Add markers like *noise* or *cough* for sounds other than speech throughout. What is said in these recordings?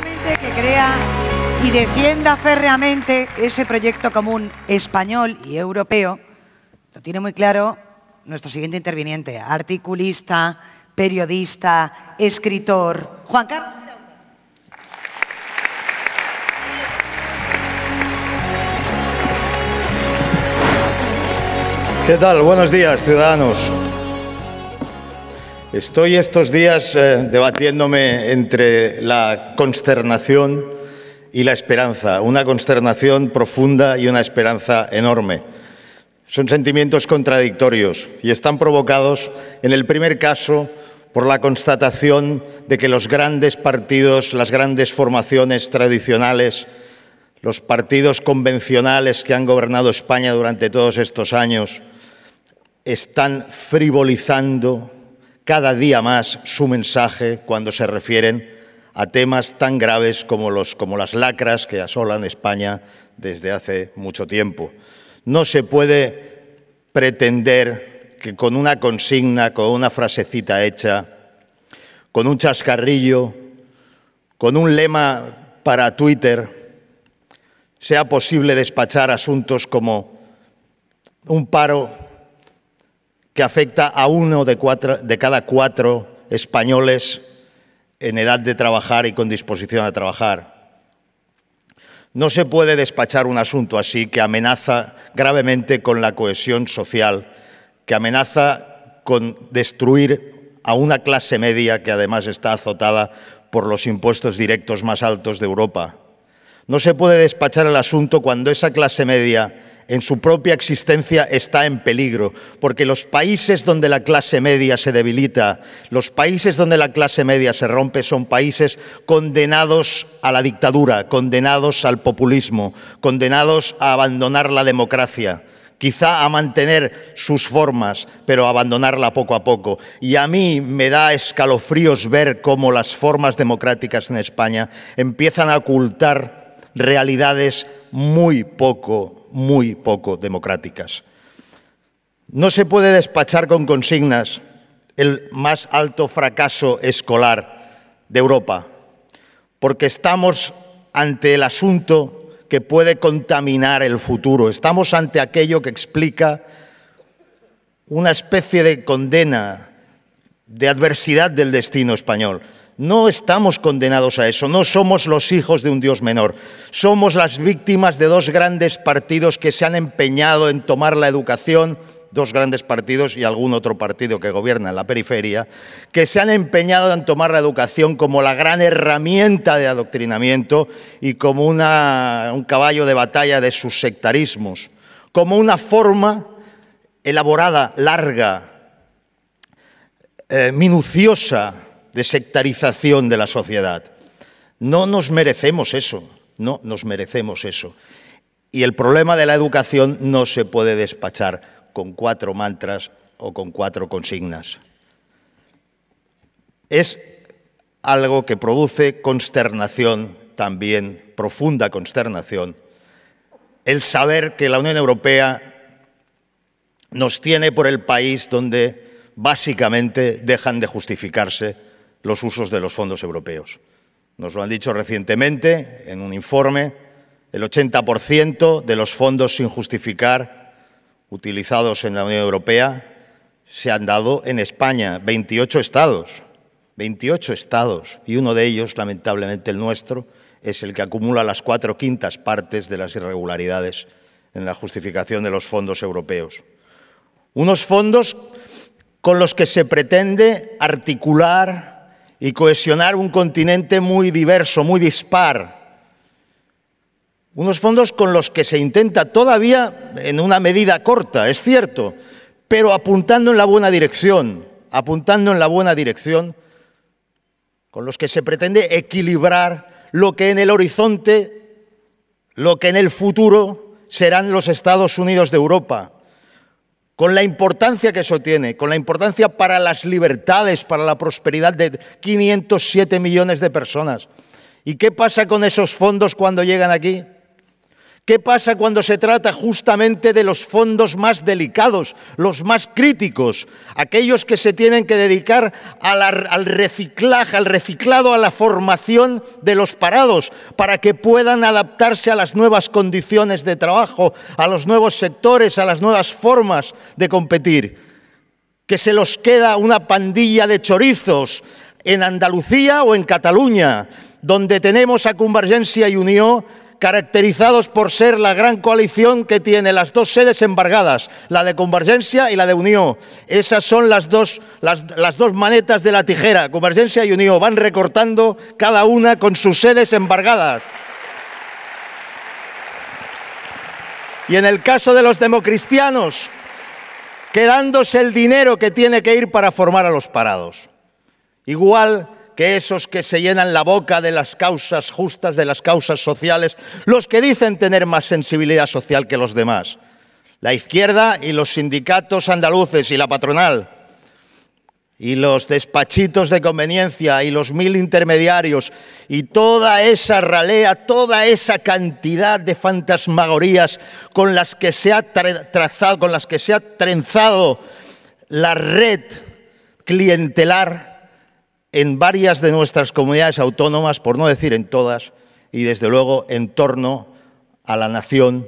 que crea y defienda férreamente ese proyecto común español y europeo, lo tiene muy claro nuestro siguiente interviniente, articulista, periodista, escritor, Juan Carlos. ¿Qué tal? Buenos días, ciudadanos. Estoy estos días eh, debatiéndome entre la consternación y la esperanza, una consternación profunda y una esperanza enorme. Son sentimientos contradictorios y están provocados, en el primer caso, por la constatación de que los grandes partidos, las grandes formaciones tradicionales, los partidos convencionales que han gobernado España durante todos estos años, están frivolizando cada día más su mensaje cuando se refieren a temas tan graves como, las lacras que asolan España desde hace mucho tiempo. No se puede pretender que con una consigna, con una frasecita hecha, con un chascarrillo, con un lema para Twitter, sea posible despachar asuntos como un paro que afecta a uno de, cada cuatro españoles en edad de trabajar y con disposición a trabajar. No se puede despachar un asunto así que amenaza gravemente con la cohesión social, que amenaza con destruir a una clase media que además está azotada por los impuestos directos más altos de Europa. No se puede despachar el asunto cuando esa clase media en su propia existencia está en peligro, porque los países donde la clase media se debilita, los países donde la clase media se rompe, son países condenados a la dictadura, condenados al populismo, condenados a abandonar la democracia quizá a mantener sus formas, pero abandonarla poco a poco. Y a mí me da escalofríos ver cómo las formas democráticas en España empiezan a ocultar realidades muy poco muy poco democráticas. No se puede despachar con consignas el más alto fracaso escolar de Europa, porque estamos ante el asunto que puede contaminar el futuro. Estamos ante aquello que explica una especie de condena, de adversidad del destino español. No estamos condenados a eso, no somos los hijos de un Dios menor, somos las víctimas de dos grandes partidos que se han empeñado en tomar la educación, dos grandes partidos y algún otro partido que gobierna en la periferia, que se han empeñado en tomar la educación como la gran herramienta de adoctrinamiento y como un caballo de batalla de sus sectarismos, como una forma elaborada, larga, eh, minuciosa, de sectarización de la sociedad. No nos merecemos eso, no nos merecemos eso. Y el problema de la educación no se puede despachar con cuatro mantras o con cuatro consignas. Es algo que produce consternación, también profunda consternación, el saber que la Unión Europea nos tiene por el país donde básicamente dejan de justificarse los usos de los fondos europeos. Nos lo han dicho recientemente en un informe, el 80% de los fondos sin justificar utilizados en la Unión Europea se han dado en España, 28 estados, 28 estados, y uno de ellos, lamentablemente el nuestro, es el que acumula las cuatro quintas partes de las irregularidades en la justificación de los fondos europeos. Unos fondos con los que se pretende articular y cohesionar un continente muy diverso, muy dispar. Unos fondos con los que se intenta todavía en una medida corta, es cierto, pero apuntando en la buena dirección, apuntando en la buena dirección, con los que se pretende equilibrar lo que en el horizonte, lo que en el futuro serán los Estados Unidos de Europa, con la importancia que eso tiene, con la importancia para las libertades, para la prosperidad de 507 millones de personas. ¿Y qué pasa con esos fondos cuando llegan aquí? ¿Qué pasa cuando se trata justamente de los fondos más delicados, los más críticos, aquellos que se tienen que dedicar al, reciclaje, al reciclado, a la formación de los parados, para que puedan adaptarse a las nuevas condiciones de trabajo, a los nuevos sectores, a las nuevas formas de competir? Que se los queda una pandilla de chorizos en Andalucía o en Cataluña, donde tenemos a Convergencia y Unión caracterizados por ser la gran coalición que tiene las dos sedes embargadas, la de Convergencia y la de Unión. Esas son las dos, las, dos manetas de la tijera, Convergencia y Unión. Van recortando cada una con sus sedes embargadas. Y en el caso de los democristianos, quedándose el dinero que tiene que ir para formar a los parados. Igual que esos que se llenan la boca de las causas justas, de las causas sociales, los que dicen tener más sensibilidad social que los demás. La izquierda y los sindicatos andaluces y la patronal y los despachitos de conveniencia y los mil intermediarios y toda esa ralea, toda esa cantidad de fantasmagorías con las que se ha trazado, con las que se ha trenzado la red clientelar en varias de nuestras comunidades autónomas, por no decir en todas, y desde luego en torno a la nación,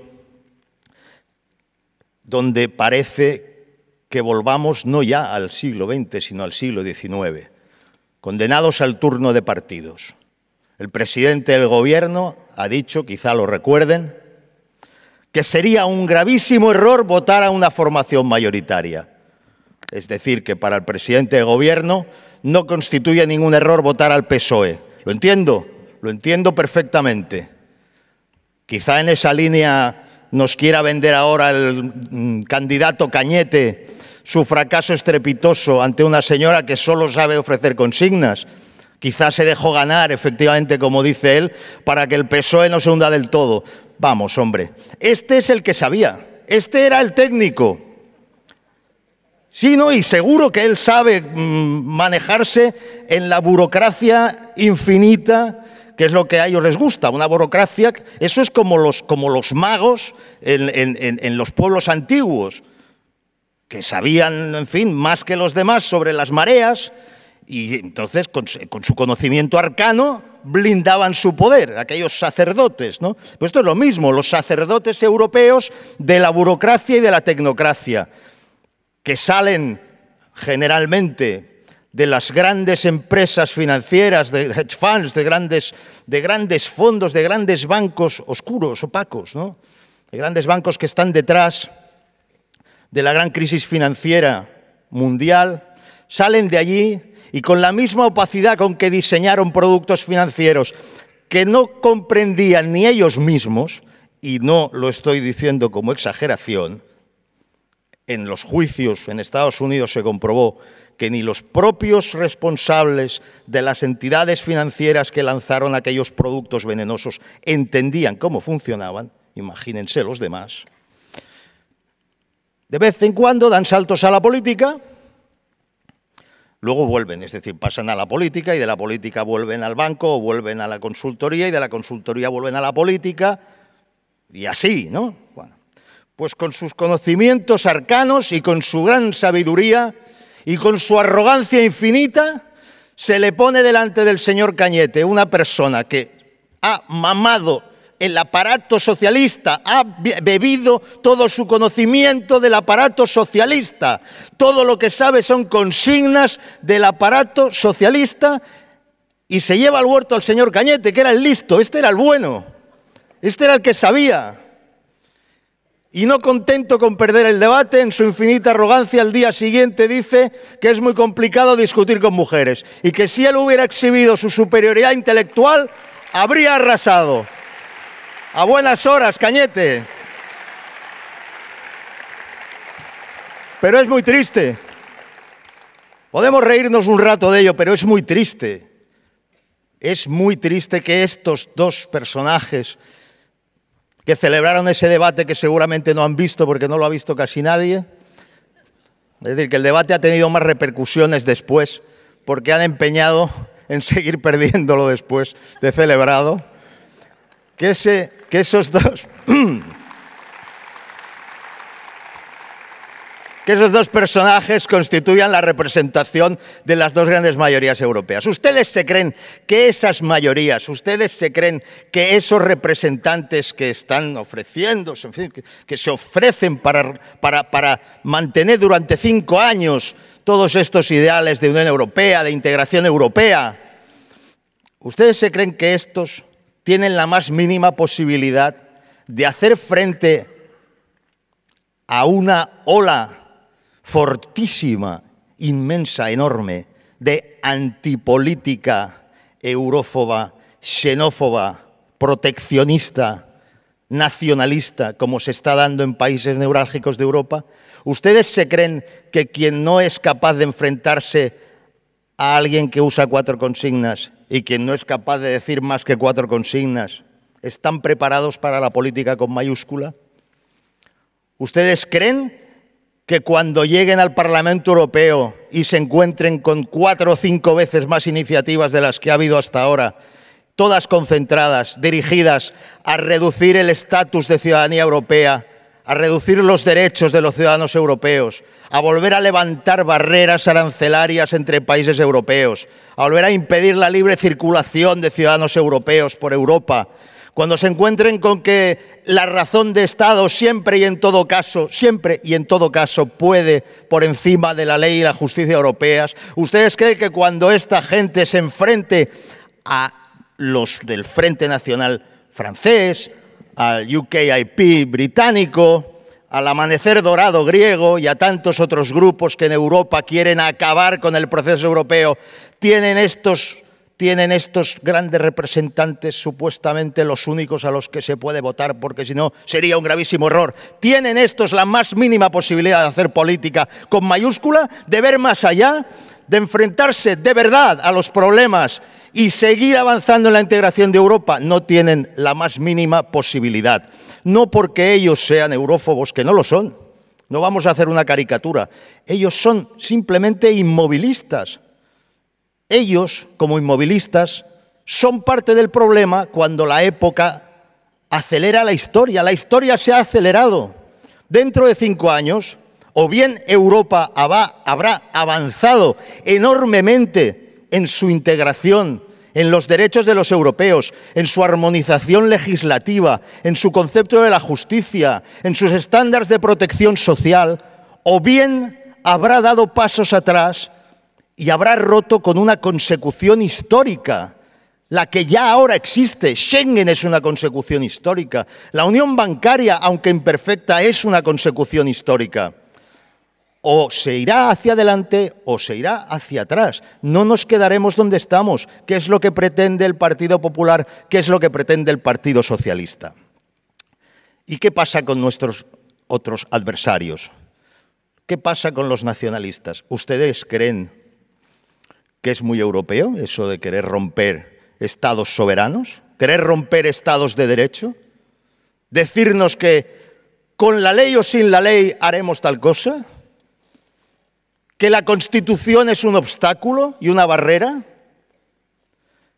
donde parece que volvamos no ya al siglo XX, sino al siglo XIX, condenados al turno de partidos. El presidente del gobierno ha dicho, quizá lo recuerden, que sería un gravísimo error votar a una formación mayoritaria es decir, que para el presidente de gobierno no constituye ningún error votar al PSOE. Lo entiendo, lo entiendo perfectamente. Quizá en esa línea nos quiera vender ahora el mm, candidato Cañete su fracaso estrepitoso ante una señora que solo sabe ofrecer consignas. Quizá se dejó ganar, efectivamente, como dice él, para que el PSOE no se hunda del todo. Vamos, hombre, este es el que sabía, este era el técnico sino y seguro que él sabe mm, manejarse en la burocracia infinita que es lo que a ellos les gusta, una burocracia. Eso es como los, como los magos en, los pueblos antiguos, que sabían, en fin, más que los demás sobre las mareas, y entonces con, con su conocimiento arcano blindaban su poder, aquellos sacerdotes. ¿no? Pues esto es lo mismo, los sacerdotes europeos de la burocracia y de la tecnocracia que salen generalmente de las grandes empresas financieras, de hedge funds, de grandes, de grandes fondos, de grandes bancos oscuros, opacos, ¿no? de grandes bancos que están detrás de la gran crisis financiera mundial, salen de allí y con la misma opacidad con que diseñaron productos financieros que no comprendían ni ellos mismos, y no lo estoy diciendo como exageración, en los juicios en Estados Unidos se comprobó que ni los propios responsables de las entidades financieras que lanzaron aquellos productos venenosos entendían cómo funcionaban, imagínense los demás, de vez en cuando dan saltos a la política, luego vuelven, es decir, pasan a la política y de la política vuelven al banco o vuelven a la consultoría y de la consultoría vuelven a la política y así, ¿no? pues con sus conocimientos arcanos y con su gran sabiduría y con su arrogancia infinita, se le pone delante del señor Cañete una persona que ha mamado el aparato socialista, ha bebido todo su conocimiento del aparato socialista, todo lo que sabe son consignas del aparato socialista y se lleva al huerto al señor Cañete, que era el listo, este era el bueno, este era el que sabía. Y no contento con perder el debate, en su infinita arrogancia al día siguiente dice que es muy complicado discutir con mujeres y que si él hubiera exhibido su superioridad intelectual, habría arrasado. A buenas horas, cañete. Pero es muy triste. Podemos reírnos un rato de ello, pero es muy triste. Es muy triste que estos dos personajes que celebraron ese debate que seguramente no han visto porque no lo ha visto casi nadie. Es decir, que el debate ha tenido más repercusiones después porque han empeñado en seguir perdiéndolo después de celebrado. Que, ese, que esos dos... *clears throat* que esos dos personajes constituyan la representación de las dos grandes mayorías europeas. ¿Ustedes se creen que esas mayorías, ustedes se creen que esos representantes que están ofreciendo, que, se ofrecen para, para mantener durante cinco años todos estos ideales de Unión Europea, de integración europea, ¿ustedes se creen que estos tienen la más mínima posibilidad de hacer frente a una ola fortísima, inmensa, enorme, de antipolítica eurófoba, xenófoba, proteccionista, nacionalista, como se está dando en países neurálgicos de Europa, ¿ustedes se creen que quien no es capaz de enfrentarse a alguien que usa cuatro consignas y quien no es capaz de decir más que cuatro consignas están preparados para la política con mayúscula? ¿Ustedes creen que cuando lleguen al Parlamento Europeo y se encuentren con cuatro o cinco veces más iniciativas de las que ha habido hasta ahora, todas concentradas, dirigidas a reducir el estatus de ciudadanía europea, a reducir los derechos de los ciudadanos europeos, a volver a levantar barreras arancelarias entre países europeos, a volver a impedir la libre circulación de ciudadanos europeos por Europa, cuando se encuentren con que la razón de Estado siempre y en todo caso, siempre y en todo caso puede por encima de la ley y la justicia europeas, ¿ustedes creen que cuando esta gente se enfrente a los del Frente Nacional francés, al UKIP británico, al amanecer dorado griego y a tantos otros grupos que en Europa quieren acabar con el proceso europeo, tienen estos tienen estos grandes representantes, supuestamente los únicos a los que se puede votar, porque si no sería un gravísimo error. ¿Tienen estos la más mínima posibilidad de hacer política con mayúscula, de ver más allá, de enfrentarse de verdad a los problemas y seguir avanzando en la integración de Europa? No tienen la más mínima posibilidad. No porque ellos sean eurófobos, que no lo son. No vamos a hacer una caricatura. Ellos son simplemente inmovilistas ellos, como inmovilistas, son parte del problema cuando la época acelera la historia. La historia se ha acelerado. Dentro de cinco años, o bien Europa habrá avanzado enormemente en su integración, en los derechos de los europeos, en su armonización legislativa, en su concepto de la justicia, en sus estándares de protección social, o bien habrá dado pasos atrás y habrá roto con una consecución histórica, la que ya ahora existe. Schengen es una consecución histórica. La unión bancaria, aunque imperfecta, es una consecución histórica. O se irá hacia adelante o se irá hacia atrás. No nos quedaremos donde estamos. ¿Qué es lo que pretende el Partido Popular? ¿Qué es lo que pretende el Partido Socialista? ¿Y qué pasa con nuestros otros adversarios? ¿Qué pasa con los nacionalistas? ¿Ustedes creen que es muy europeo, eso de querer romper estados soberanos, querer romper estados de derecho, decirnos que con la ley o sin la ley haremos tal cosa, que la constitución es un obstáculo y una barrera,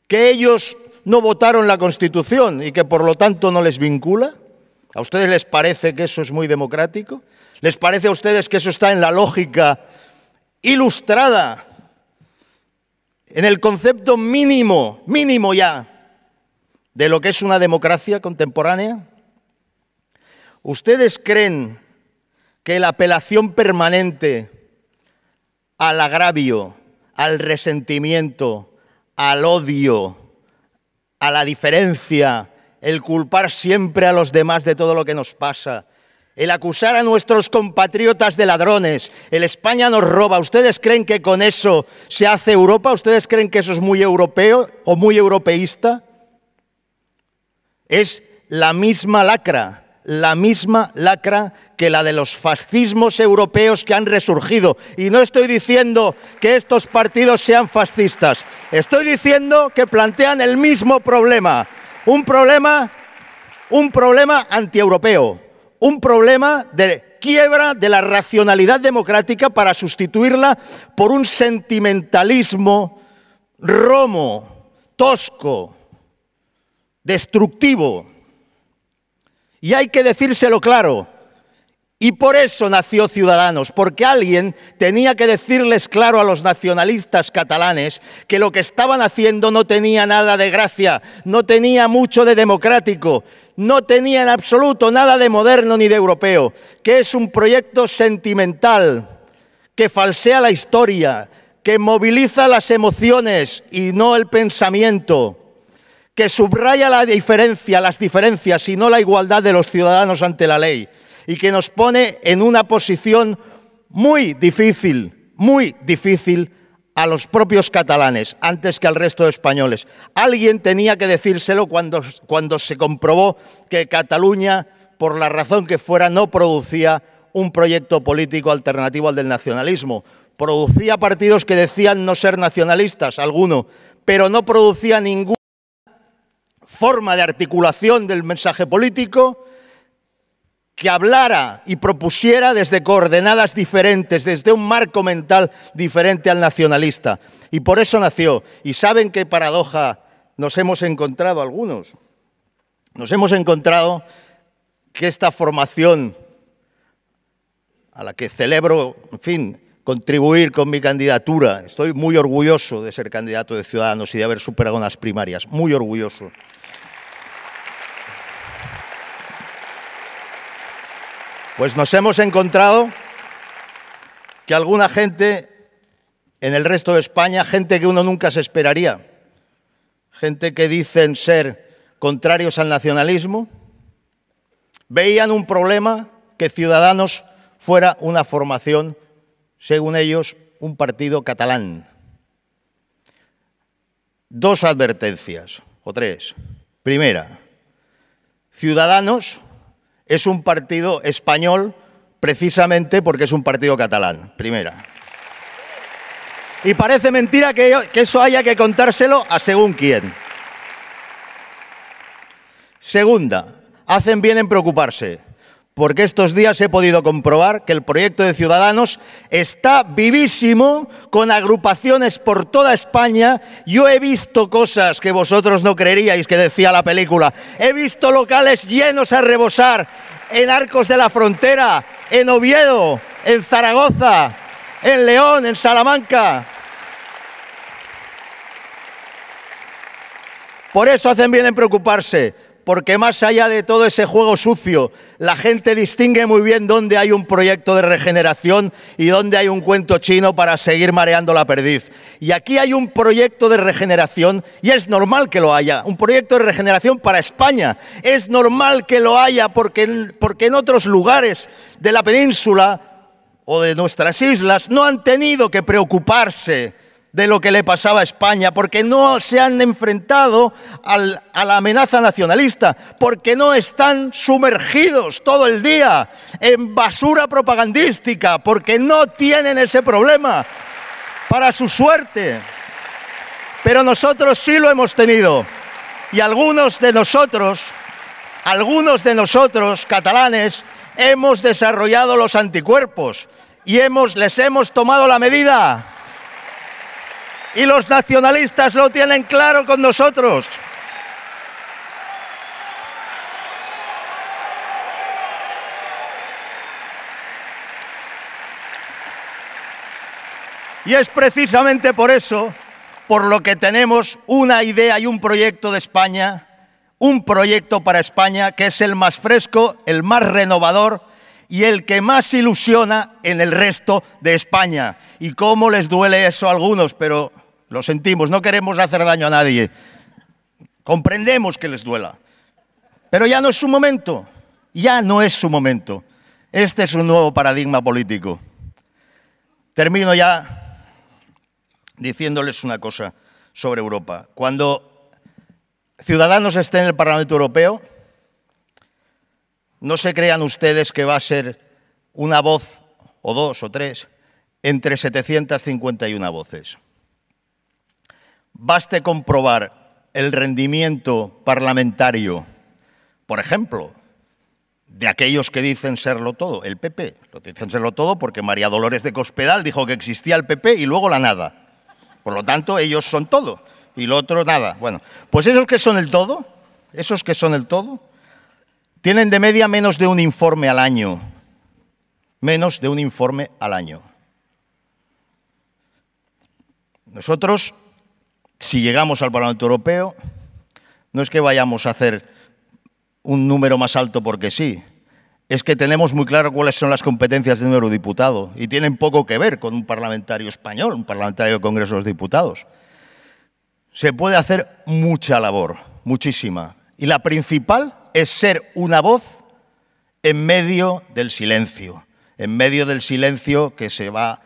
que ellos no votaron la constitución y que por lo tanto no les vincula. ¿A ustedes les parece que eso es muy democrático? ¿Les parece a ustedes que eso está en la lógica ilustrada en el concepto mínimo, mínimo ya, de lo que es una democracia contemporánea? ¿Ustedes creen que la apelación permanente al agravio, al resentimiento, al odio, a la diferencia, el culpar siempre a los demás de todo lo que nos pasa, el acusar a nuestros compatriotas de ladrones, el España nos roba. ¿Ustedes creen que con eso se hace Europa? ¿Ustedes creen que eso es muy europeo o muy europeísta? Es la misma lacra la misma lacra que la de los fascismos europeos que han resurgido. Y no estoy diciendo que estos partidos sean fascistas, estoy diciendo que plantean el mismo problema, un problema, un problema antieuropeo un problema de quiebra de la racionalidad democrática para sustituirla por un sentimentalismo romo, tosco, destructivo. Y hay que decírselo claro, y por eso nació Ciudadanos, porque alguien tenía que decirles claro a los nacionalistas catalanes que lo que estaban haciendo no tenía nada de gracia, no tenía mucho de democrático, no tenía en absoluto nada de moderno ni de europeo, que es un proyecto sentimental, que falsea la historia, que moviliza las emociones y no el pensamiento, que subraya la diferencia, las diferencias y no la igualdad de los ciudadanos ante la ley y que nos pone en una posición muy difícil, muy difícil a los propios catalanes antes que al resto de españoles. Alguien tenía que decírselo cuando, cuando se comprobó que Cataluña, por la razón que fuera, no producía un proyecto político alternativo al del nacionalismo. Producía partidos que decían no ser nacionalistas, alguno, pero no producía ninguna forma de articulación del mensaje político que hablara y propusiera desde coordenadas diferentes, desde un marco mental diferente al nacionalista. Y por eso nació. Y saben qué paradoja nos hemos encontrado algunos. Nos hemos encontrado que esta formación a la que celebro, en fin, contribuir con mi candidatura, estoy muy orgulloso de ser candidato de Ciudadanos y de haber superado las primarias, muy orgulloso. Pues nos hemos encontrado que alguna gente en el resto de España, gente que uno nunca se esperaría, gente que dicen ser contrarios al nacionalismo, veían un problema que Ciudadanos fuera una formación, según ellos, un partido catalán. Dos advertencias, o tres. Primera, Ciudadanos es un partido español precisamente porque es un partido catalán, primera. Y parece mentira que, eso haya que contárselo a según quién. Segunda, hacen bien en preocuparse porque estos días he podido comprobar que el proyecto de Ciudadanos está vivísimo con agrupaciones por toda España. Yo he visto cosas que vosotros no creeríais que decía la película. He visto locales llenos a rebosar en Arcos de la Frontera, en Oviedo, en Zaragoza, en León, en Salamanca. Por eso hacen bien en preocuparse porque más allá de todo ese juego sucio, la gente distingue muy bien dónde hay un proyecto de regeneración y dónde hay un cuento chino para seguir mareando la perdiz. Y aquí hay un proyecto de regeneración, y es normal que lo haya, un proyecto de regeneración para España. Es normal que lo haya porque, porque en otros lugares de la península o de nuestras islas no han tenido que preocuparse de lo que le pasaba a España, porque no se han enfrentado a la amenaza nacionalista, porque no están sumergidos todo el día en basura propagandística, porque no tienen ese problema para su suerte. Pero nosotros sí lo hemos tenido. Y algunos de nosotros, algunos de nosotros, catalanes, hemos desarrollado los anticuerpos y hemos, les hemos tomado la medida y los nacionalistas lo tienen claro con nosotros. Y es precisamente por eso por lo que tenemos una idea y un proyecto de España, un proyecto para España que es el más fresco, el más renovador y el que más ilusiona en el resto de España. Y cómo les duele eso a algunos, pero lo sentimos, no queremos hacer daño a nadie. Comprendemos que les duela. Pero ya no es su momento. Ya no es su momento. Este es un nuevo paradigma político. Termino ya diciéndoles una cosa sobre Europa. Cuando Ciudadanos estén en el Parlamento Europeo, no se crean ustedes que va a ser una voz o dos o tres entre 751 voces. Baste comprobar el rendimiento parlamentario, por ejemplo, de aquellos que dicen serlo todo, el PP. Lo dicen serlo todo porque María Dolores de Cospedal dijo que existía el PP y luego la nada. Por lo tanto, ellos son todo y lo otro nada. Bueno, pues esos que son el todo, esos que son el todo, tienen de media menos de un informe al año. Menos de un informe al año. Nosotros si llegamos al Parlamento Europeo, no es que vayamos a hacer un número más alto porque sí, es que tenemos muy claro cuáles son las competencias de un eurodiputado y tienen poco que ver con un parlamentario español, un parlamentario del Congreso de los Diputados. Se puede hacer mucha labor, muchísima. Y la principal es ser una voz en medio del silencio, en medio del silencio que se va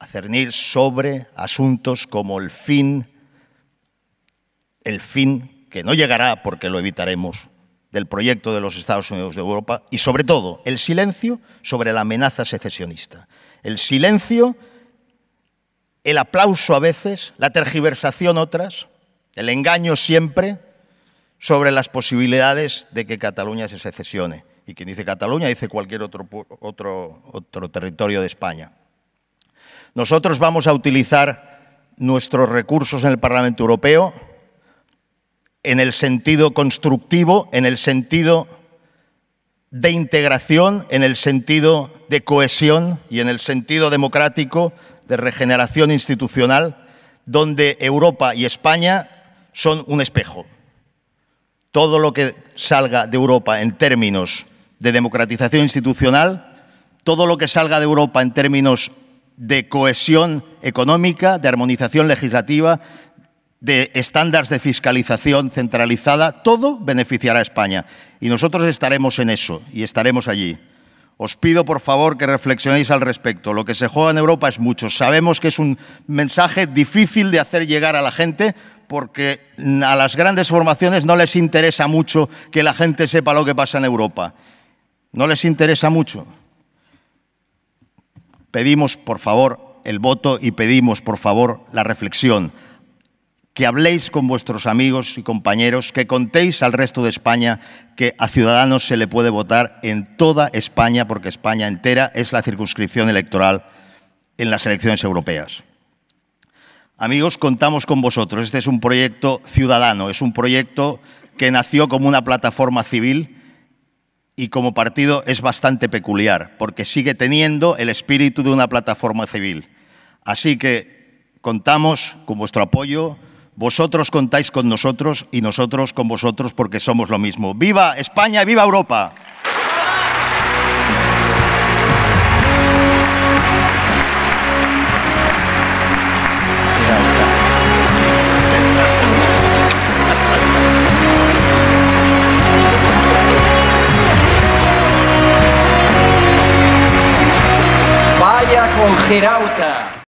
a cernir sobre asuntos como el fin el fin, que no llegará porque lo evitaremos, del proyecto de los Estados Unidos de Europa y sobre todo el silencio sobre la amenaza secesionista. El silencio, el aplauso a veces, la tergiversación otras, el engaño siempre sobre las posibilidades de que Cataluña se secesione. Y quien dice Cataluña dice cualquier otro, otro, otro territorio de España. Nosotros vamos a utilizar nuestros recursos en el Parlamento Europeo en el sentido constructivo, en el sentido de integración, en el sentido de cohesión y en el sentido democrático de regeneración institucional, donde Europa y España son un espejo. Todo lo que salga de Europa en términos de democratización institucional, todo lo que salga de Europa en términos de cohesión económica, de armonización legislativa, de estándares de fiscalización centralizada, todo beneficiará a España. Y nosotros estaremos en eso y estaremos allí. Os pido, por favor, que reflexionéis al respecto. Lo que se juega en Europa es mucho. Sabemos que es un mensaje difícil de hacer llegar a la gente porque a las grandes formaciones no les interesa mucho que la gente sepa lo que pasa en Europa. No les interesa mucho. Pedimos, por favor, el voto y pedimos, por favor, la reflexión que habléis con vuestros amigos y compañeros, que contéis al resto de España que a Ciudadanos se le puede votar en toda España, porque España entera es la circunscripción electoral en las elecciones europeas. Amigos, contamos con vosotros. Este es un proyecto ciudadano, es un proyecto que nació como una plataforma civil y como partido es bastante peculiar, porque sigue teniendo el espíritu de una plataforma civil. Así que contamos con vuestro apoyo, vosotros contáis con nosotros y nosotros con vosotros porque somos lo mismo. ¡Viva España y viva Europa!